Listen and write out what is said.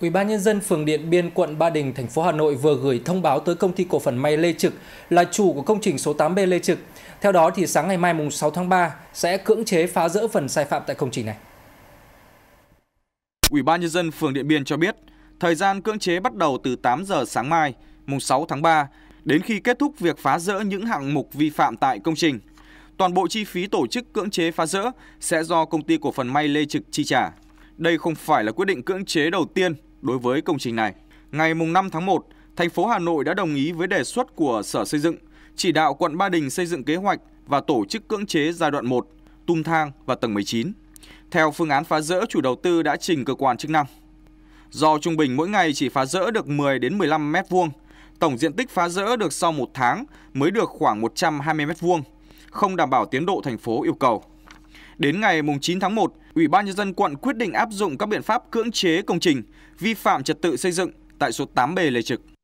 Ủy ban nhân dân phường Điện Biên, quận Ba Đình, thành phố Hà Nội vừa gửi thông báo tới công ty cổ phần may Lê Trực là chủ của công trình số 8B Lê Trực. Theo đó thì sáng ngày mai mùng 6 tháng 3 sẽ cưỡng chế phá rỡ phần sai phạm tại công trình này. Ủy ban nhân dân phường Điện Biên cho biết, thời gian cưỡng chế bắt đầu từ 8 giờ sáng mai, mùng 6 tháng 3 đến khi kết thúc việc phá rỡ những hạng mục vi phạm tại công trình. Toàn bộ chi phí tổ chức cưỡng chế phá rỡ sẽ do công ty cổ phần may Lê Trực chi trả. Đây không phải là quyết định cưỡng chế đầu tiên đối với công trình này. Ngày 5 tháng 1, thành phố Hà Nội đã đồng ý với đề xuất của Sở Xây dựng, chỉ đạo quận Ba Đình xây dựng kế hoạch và tổ chức cưỡng chế giai đoạn 1, tung thang và tầng 19. Theo phương án phá rỡ, chủ đầu tư đã trình cơ quan chức năng. Do trung bình mỗi ngày chỉ phá rỡ được 10 đến 15 mét vuông, tổng diện tích phá rỡ được sau một tháng mới được khoảng 120 mét vuông, không đảm bảo tiến độ thành phố yêu cầu. Đến ngày 9 tháng 1, Ủy ban nhân dân quận quyết định áp dụng các biện pháp cưỡng chế công trình vi phạm trật tự xây dựng tại số 8B Lê Trực.